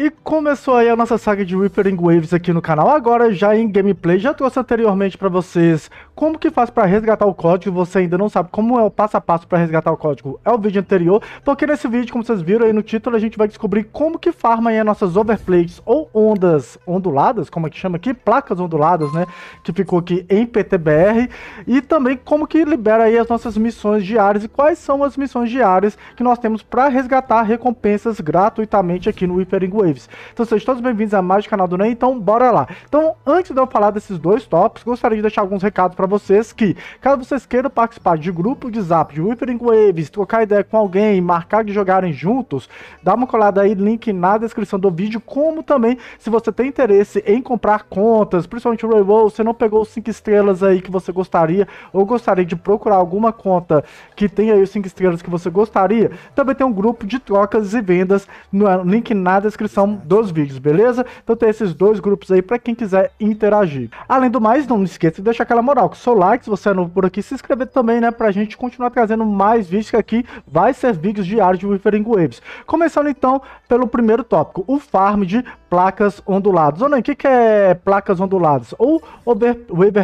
E começou aí a nossa saga de Whippering Waves aqui no canal, agora já em gameplay, já trouxe anteriormente para vocês como que faz para resgatar o código, você ainda não sabe como é o passo a passo para resgatar o código, é o vídeo anterior, porque nesse vídeo, como vocês viram aí no título, a gente vai descobrir como que farma aí as nossas overplates ou ondas onduladas, como é que chama aqui, placas onduladas, né, que ficou aqui em PTBR, e também como que libera aí as nossas missões diárias e quais são as missões diárias que nós temos para resgatar recompensas gratuitamente aqui no Whippering Waves. Waves. Então sejam todos bem-vindos a mais um canal do NEM, então bora lá. Então, antes de eu falar desses dois tópicos, gostaria de deixar alguns recados para vocês que, caso vocês queiram participar de grupo de zap de Whippering Waves, trocar ideia com alguém, marcar de jogarem juntos, dá uma colada aí, link na descrição do vídeo, como também se você tem interesse em comprar contas, principalmente o Rainbow, você não pegou os 5 estrelas aí que você gostaria, ou gostaria de procurar alguma conta que tenha aí os 5 estrelas que você gostaria, também tem um grupo de trocas e vendas no link na descrição descrição dos vídeos, beleza? Então tem esses dois grupos aí para quem quiser interagir. Além do mais, não esqueça de deixar aquela moral, que seu like, se você é novo por aqui, se inscrever também, né, pra gente continuar trazendo mais vídeos que aqui vai ser vídeos diários de Withering Waves. Começando então pelo primeiro tópico, o farm de placas onduladas. Ou não, o que, que é placas onduladas? Ou over,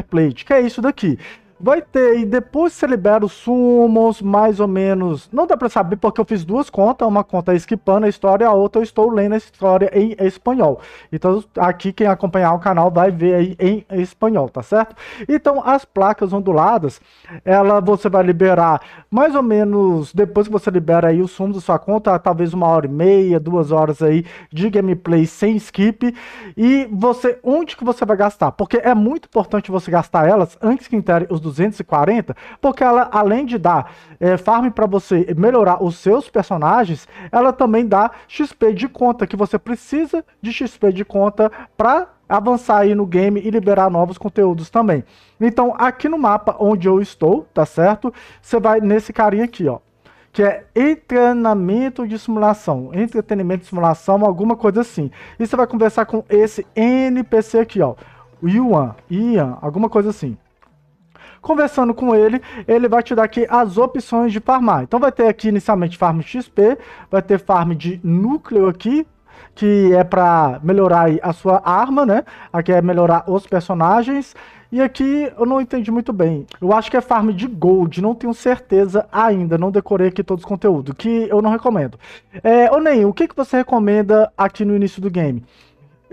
Plate, que é isso daqui. Vai ter, e depois você libera os sumos, mais ou menos. Não dá pra saber, porque eu fiz duas contas. Uma conta esquipando a história, a outra eu estou lendo a história em espanhol. Então, aqui quem acompanhar o canal vai ver aí em espanhol, tá certo? Então, as placas onduladas, ela você vai liberar mais ou menos depois que você libera aí o sumo da sua conta, talvez uma hora e meia, duas horas aí de gameplay sem skip. E você, onde que você vai gastar? Porque é muito importante você gastar elas antes que interem os 200 240, porque ela, além de dar é, farm para você melhorar os seus personagens, ela também dá XP de conta, que você precisa de XP de conta para avançar aí no game e liberar novos conteúdos também. Então, aqui no mapa onde eu estou, tá certo? Você vai nesse carinha aqui, ó. Que é treinamento de simulação, entretenimento de simulação, alguma coisa assim. E você vai conversar com esse NPC aqui, ó. Yuan, Ian, alguma coisa assim. Conversando com ele, ele vai te dar aqui as opções de farmar. Então vai ter aqui inicialmente farm XP, vai ter farm de núcleo aqui, que é para melhorar a sua arma, né? Aqui é melhorar os personagens. E aqui eu não entendi muito bem. Eu acho que é farm de gold, não tenho certeza ainda, não decorei aqui todos os conteúdos, que eu não recomendo. É, ô Ney, o que, que você recomenda aqui no início do game?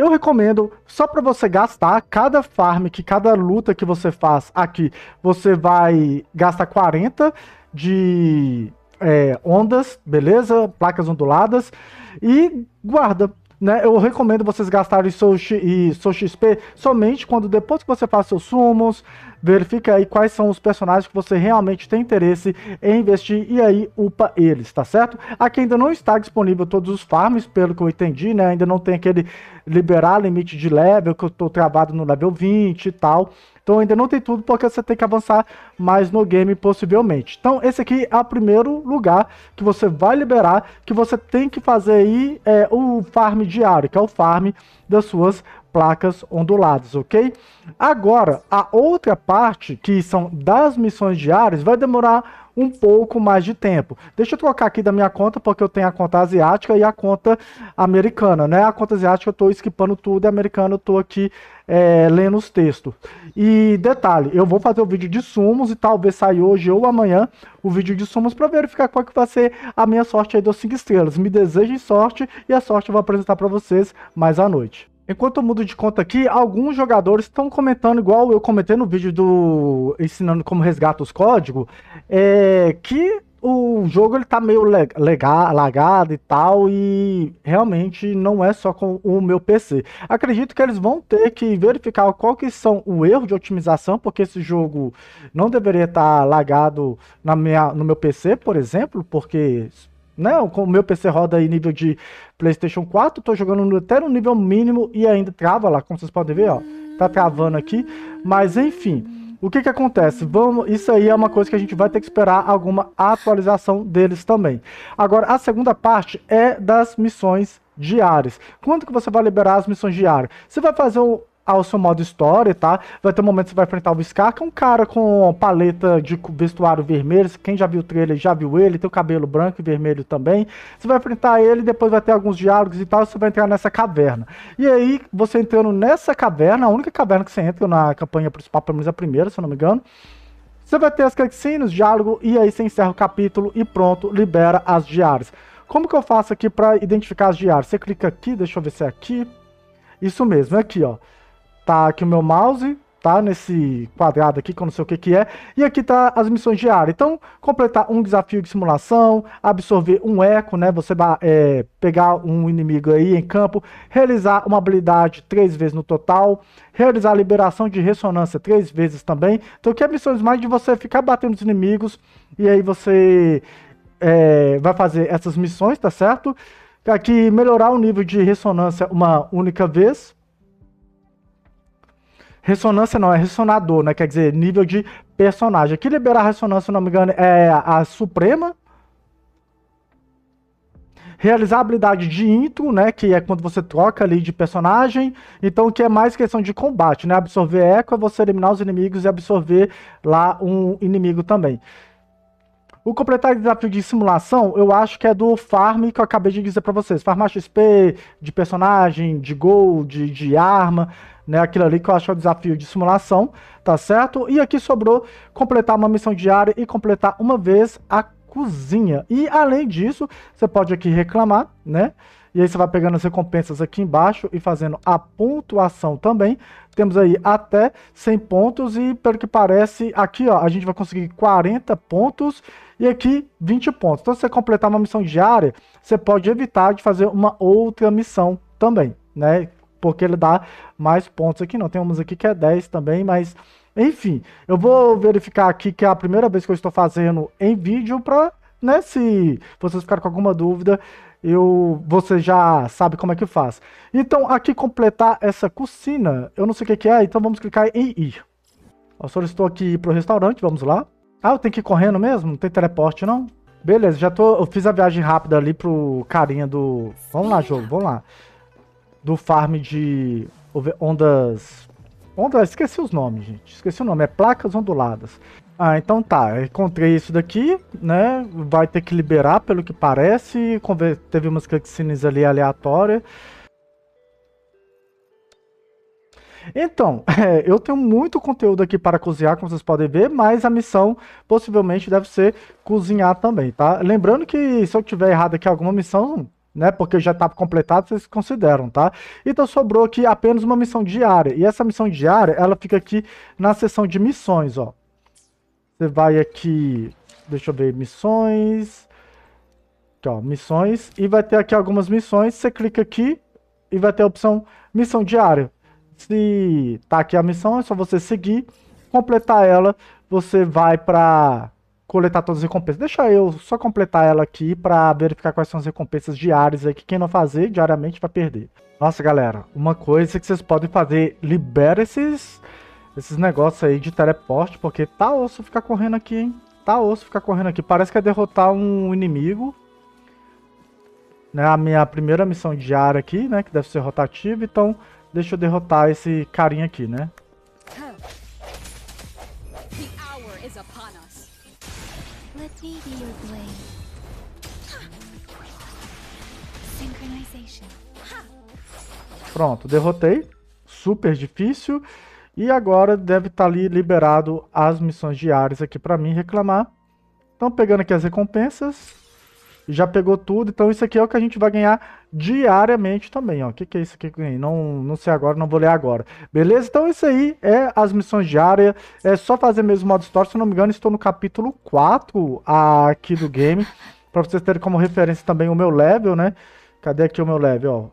Eu recomendo só para você gastar cada farm, que cada luta que você faz aqui, você vai gastar 40 de é, ondas, beleza? Placas onduladas e guarda. Né, eu recomendo vocês gastarem seu, seu XP somente quando depois que você faz seus sumos, verifica aí quais são os personagens que você realmente tem interesse em investir e aí upa eles, tá certo? Aqui ainda não está disponível todos os farms, pelo que eu entendi, né? Ainda não tem aquele liberar limite de level, que eu estou travado no level 20 e tal. Então ainda não tem tudo porque você tem que avançar mais no game possivelmente. Então esse aqui é o primeiro lugar que você vai liberar, que você tem que fazer aí é, o farm diário, que é o farm das suas placas onduladas, ok? Agora, a outra parte, que são das missões diárias, vai demorar um pouco mais de tempo. Deixa eu trocar aqui da minha conta, porque eu tenho a conta asiática e a conta americana, né? A conta asiática eu estou esquipando tudo, e a americana eu estou aqui é, lendo os textos. E detalhe, eu vou fazer o vídeo de sumos e talvez saia hoje ou amanhã o vídeo de sumos para verificar qual que vai ser a minha sorte aí dos 5 estrelas. Me desejem sorte e a sorte eu vou apresentar para vocês mais à noite. Enquanto eu mudo de conta aqui, alguns jogadores estão comentando, igual eu comentei no vídeo do ensinando como resgata os códigos, é, que o jogo ele tá meio legal, lagado e tal, e realmente não é só com o meu PC. Acredito que eles vão ter que verificar qual que são o erro de otimização, porque esse jogo não deveria estar tá lagado na minha, no meu PC, por exemplo, porque né? O meu PC roda em nível de PlayStation 4, tô jogando até no nível mínimo e ainda trava lá, como vocês podem ver, ó. Tá travando aqui, mas enfim. O que que acontece? Vamos, isso aí é uma coisa que a gente vai ter que esperar alguma atualização deles também. Agora, a segunda parte é das missões diárias. Quando que você vai liberar as missões diárias? Você vai fazer um, ao seu modo história, tá? Vai ter um momento que você vai enfrentar o Scar, que é um cara com paleta de vestuário vermelho. Quem já viu o trailer já viu ele, tem o cabelo branco e vermelho também. Você vai enfrentar ele, depois vai ter alguns diálogos e tal, e você vai entrar nessa caverna. E aí, você entrando nessa caverna, a única caverna que você entra na campanha principal, pelo menos a primeira, se eu não me engano. Você vai ter as cutscenes, diálogo, e aí você encerra o capítulo e pronto, libera as diárias. Como que eu faço aqui para identificar as diárias? Você clica aqui, deixa eu ver se é aqui. Isso mesmo, é aqui, ó tá aqui o meu mouse, tá? Nesse quadrado aqui, que eu não sei o que que é. E aqui tá as missões diárias. Então, completar um desafio de simulação, absorver um eco, né? Você vai é, pegar um inimigo aí em campo, realizar uma habilidade três vezes no total, realizar a liberação de ressonância três vezes também. Então, que é missões mais de você ficar batendo os inimigos e aí você é, vai fazer essas missões, tá certo? Aqui, melhorar o nível de ressonância uma única vez, Ressonância não, é ressonador, né? Quer dizer, nível de personagem. Que liberar ressonância, se não me engano, é a, a Suprema. Realizar a habilidade de intro, né? Que é quando você troca ali de personagem. Então, que é mais questão de combate, né? Absorver eco é você eliminar os inimigos e absorver lá um inimigo também. O completar desafio de simulação, eu acho que é do farm que eu acabei de dizer para vocês. Farmar XP, de personagem, de gold, de, de arma, né? Aquilo ali que eu acho que é o desafio de simulação, tá certo? E aqui sobrou completar uma missão diária e completar uma vez a cozinha. E além disso, você pode aqui reclamar, né? E aí você vai pegando as recompensas aqui embaixo e fazendo a pontuação também. Temos aí até 100 pontos e, pelo que parece, aqui ó, a gente vai conseguir 40 pontos e aqui 20 pontos. Então, se você completar uma missão diária, você pode evitar de fazer uma outra missão também, né? Porque ele dá mais pontos aqui. Não, tem umas aqui que é 10 também, mas... Enfim, eu vou verificar aqui que é a primeira vez que eu estou fazendo em vídeo para né, se vocês ficarem com alguma dúvida, eu, você já sabe como é que faz. Então, aqui completar essa cozinha, eu não sei o que, que é, então vamos clicar em ir. Eu solicitou aqui para o restaurante, vamos lá. Ah, eu tenho que ir correndo mesmo? Não tem teleporte, não? Beleza, já tô, eu fiz a viagem rápida ali pro carinha do... Vamos lá, jogo, vamos lá. Do farm de ondas... Ondas, esqueci os nomes, gente. Esqueci o nome, é placas onduladas. Ah, então tá. Encontrei isso daqui, né? Vai ter que liberar, pelo que parece. Teve umas cutscenes ali aleatórias. Então, é, eu tenho muito conteúdo aqui para cozinhar, como vocês podem ver, mas a missão possivelmente deve ser cozinhar também, tá? Lembrando que se eu tiver errado aqui alguma missão, né, porque já tá completado, vocês consideram, tá? Então sobrou aqui apenas uma missão diária, e essa missão diária, ela fica aqui na seção de missões, ó. Você vai aqui, deixa eu ver, missões. Aqui, ó, missões. E vai ter aqui algumas missões. Você clica aqui e vai ter a opção missão diária. Se tá aqui a missão, é só você seguir, completar ela. Você vai para coletar todas as recompensas. Deixa eu só completar ela aqui para verificar quais são as recompensas diárias aí, que quem não fazer diariamente vai perder. Nossa, galera, uma coisa que vocês podem fazer, libera esses esses negócios aí de teleporte, porque tá osso ficar correndo aqui, hein? Tá osso ficar correndo aqui. Parece que é derrotar um inimigo. Né, a minha primeira missão diária aqui, né? Que deve ser rotativa, então deixa eu derrotar esse carinha aqui, né? Pronto, derrotei. Super difícil. E agora deve estar tá ali liberado as missões diárias aqui para mim reclamar. Então pegando aqui as recompensas. Já pegou tudo, então isso aqui é o que a gente vai ganhar diariamente também, ó. O que, que é isso aqui que eu ganhei? Não, não sei agora, não vou ler agora. Beleza? Então isso aí é as missões diárias. É só fazer mesmo modo história, se não me engano, estou no capítulo 4 aqui do game. para vocês terem como referência também o meu level, né? Cadê aqui o meu level, ó?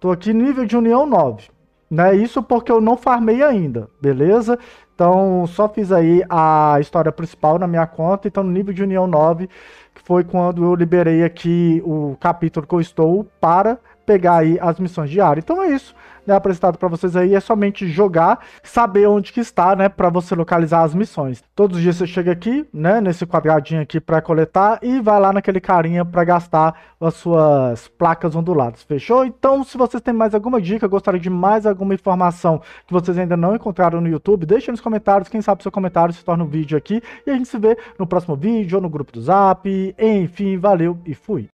Tô aqui nível de união 9. Né? Isso porque eu não farmei ainda, beleza? Então, só fiz aí a história principal na minha conta. Então, no nível de União 9, que foi quando eu liberei aqui o capítulo que eu estou para pegar aí as missões diárias. Então é isso, né, apresentado para vocês aí, é somente jogar, saber onde que está, né, para você localizar as missões. Todos os dias você chega aqui, né, nesse quadradinho aqui para coletar e vai lá naquele carinha para gastar as suas placas onduladas, fechou? Então, se vocês têm mais alguma dica, gostaria de mais alguma informação que vocês ainda não encontraram no YouTube, deixem nos comentários, quem sabe seu comentário se torna um vídeo aqui e a gente se vê no próximo vídeo ou no grupo do Zap, enfim, valeu e fui!